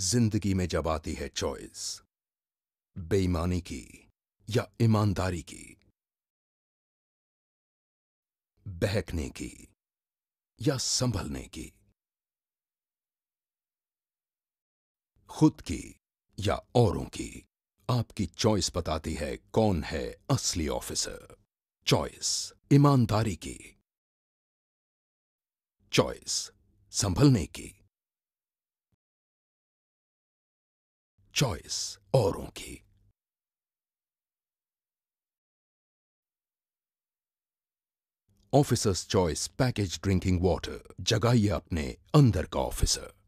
जिंदगी में जब आती है चॉइस बेईमानी की या ईमानदारी की बहकने की या संभलने की खुद की या औरों की आपकी चॉइस बताती है कौन है असली ऑफिसर चॉइस ईमानदारी की चॉइस संभलने की चॉइस औरों की officers choice package drinking water जगाइए अपने अंदर का ऑफिसर